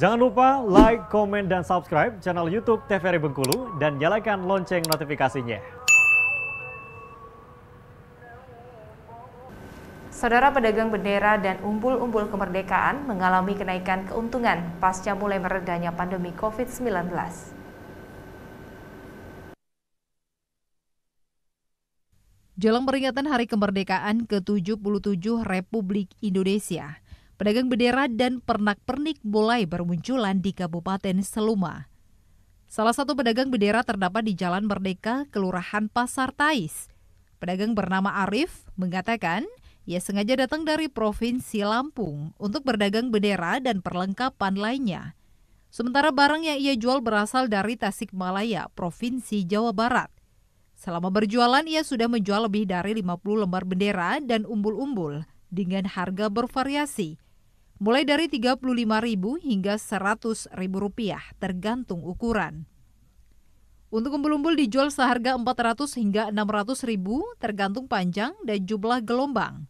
Jangan lupa like, komen, dan subscribe channel YouTube TVRI Bengkulu dan nyalakan lonceng notifikasinya. Saudara pedagang bendera dan umpul-umpul kemerdekaan mengalami kenaikan keuntungan pasca mulai meredanya pandemi COVID-19. Jelang peringatan Hari Kemerdekaan ke-77 Republik Indonesia, Pedagang bendera dan pernak-pernik mulai bermunculan di Kabupaten Seluma. Salah satu pedagang bendera terdapat di Jalan Merdeka, Kelurahan Pasar Tais. Pedagang bernama Arif mengatakan ia sengaja datang dari Provinsi Lampung untuk berdagang bendera dan perlengkapan lainnya. Sementara barang yang ia jual berasal dari Tasikmalaya, Provinsi Jawa Barat. Selama berjualan, ia sudah menjual lebih dari 50 lembar bendera dan umbul-umbul dengan harga bervariasi, mulai dari Rp35.000 hingga Rp100.000 tergantung ukuran. Untuk umbul-umbul dijual seharga 400 hingga 600 ribu tergantung panjang dan jumlah gelombang.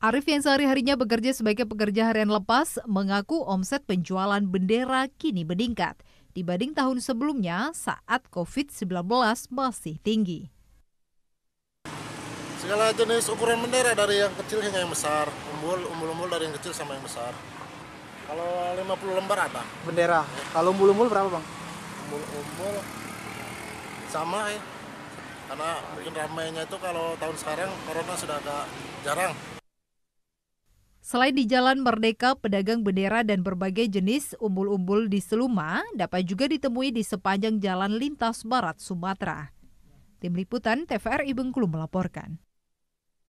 Arif yang sehari-harinya bekerja sebagai pekerja harian lepas mengaku omset penjualan bendera kini meningkat dibanding tahun sebelumnya saat COVID-19 masih tinggi segala jenis ukuran bendera dari yang kecil hingga yang besar umbul umbul umbul dari yang kecil sama yang besar kalau 50 lembar ada bendera ya. kalau umbul umbul berapa bang umbul umbul sama ya karena mungkin ramainya itu kalau tahun sekarang corona sudah agak jarang Selain di Jalan Merdeka, pedagang bendera dan berbagai jenis umbul-umbul di Seluma dapat juga ditemui di sepanjang jalan lintas barat Sumatera. Tim Liputan TVRI Bengkulu melaporkan.